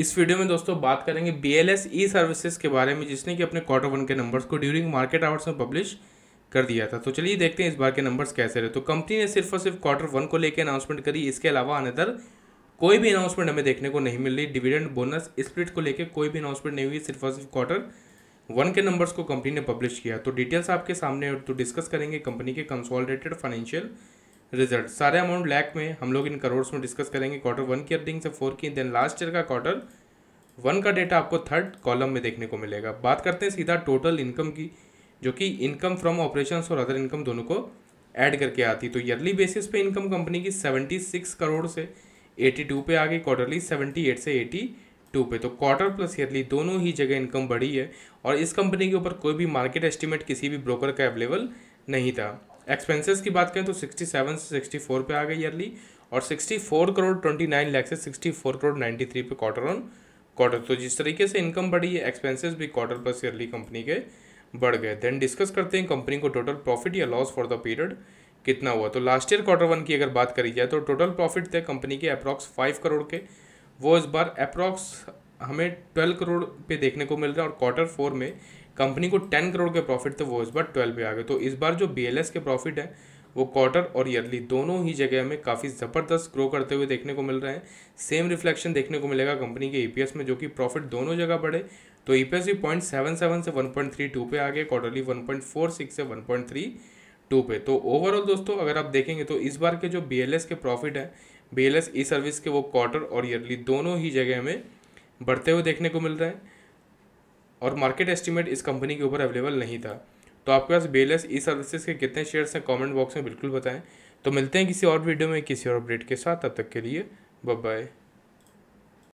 इस वीडियो में दोस्तों बात करेंगे B L S E services के बारे में जिसने कि अपने क्वार्टर वन के नंबर्स को ड्यूरिंग मार्केट आवर्स में पब्लिश कर दिया था तो चलिए देखते हैं इस बार के नंबर्स कैसे रहे तो कंपनी ने सिर्फ और सिर्फ क्वार्टर वन को लेकर अनाउंसमेंट करी इसके अलावा अनदर कोई भी अनाउंसमेंट हमें देखने को नहीं मिल रही डिविडेंड बोनस स्प्लिट को लेकर कोई भी अनाउंसमेंट नहीं हुई सिर्फ और सिर्फ क्वार्टर वन के नंबर्स को कंपनी ने पब्लिश किया तो डिटेल्स आपके सामने तो डिस्कस करेंगे कंपनी के कंसोलिडेटेड फाइनेंशियल रिजल्ट सारे अमाउंट लैक में हम लोग इन करोड़्स में डिस्कस करेंगे क्वार्टर वन की अर्निंग्स से फोर की देन लास्ट ईयर का क्वार्टर वन का डेटा आपको थर्ड कॉलम में देखने को मिलेगा बात करते हैं सीधा टोटल इनकम की जो कि इनकम फ्रॉम ऑपरेशंस और अदर इनकम दोनों को ऐड करके आती तो ईयरली बेसिस पे इनकम कंपनी की सेवेंटी सिक्स करोड़ से एटी टू पे आ गई क्वार्टरली सेवेंटी एट से एटी टू पे तो क्वार्टर प्लस ईयरली दोनों ही जगह इनकम बढ़ी है और इस कंपनी के ऊपर कोई भी मार्केट एस्टिमेट किसी भी ब्रोकर का अवेलेबल नहीं था एक्सपेंसेस की बात करें तो 67 से 64 पे आ गए ईयरली और 64 करोड़ 29 लाख से 64 करोड़ 93 पे क्वार्टर ऑन क्वार्टर तो जिस तरीके से इनकम बढ़ी है एक्सपेंसेस भी क्वार्टर प्लस ईयरली कंपनी के बढ़ गए देन डिस्कस करते हैं कंपनी को टोटल प्रॉफिट या लॉस फॉर द पीरियड कितना हुआ तो लास्ट ईयर क्वार्टर वन की अगर बात करी जाए तो टोटल प्रॉफिट थे कंपनी के अप्रॉक्स फाइव करोड़ के वो इस बार अप्रॉक्स हमें ट्वेल्व करोड़ पे देखने को मिल रहा है और क्वार्टर फोर में कंपनी को टेन करोड़ के प्रॉफिट थे वो इस बार ट्वेल्व पे आ गए तो इस बार जो बी के प्रॉफिट है वो क्वार्टर और ईयरली दोनों ही जगह हमें काफ़ी ज़बरदस्त ग्रो करते हुए देखने को मिल रहे हैं सेम रिफ्लेक्शन देखने को मिलेगा कंपनी के ई e में जो कि प्रॉफिट दोनों जगह बढ़े तो ई e भी पॉइंट सेवन सेवन से वन पॉइंट थ्री टू पे आ गए quarterly one point four six से वन पॉइंट थ्री टू पे तो ओवरऑल दोस्तों अगर आप देखेंगे तो इस बार के जो बी के प्रॉफिट हैं बी ई सर्विस के वो क्वार्टर और ईयरली दोनों ही जगह में बढ़ते हुए देखने को मिल रहे हैं और मार्केट एस्टिमेट इस कंपनी के ऊपर अवेलेबल नहीं था तो आपके पास B L S E services के कितने शेयर्स हैं कमेंट बॉक्स में बिल्कुल बताएं तो मिलते हैं किसी और वीडियो में किसी और अपडेट के साथ तब तक के लिए बाय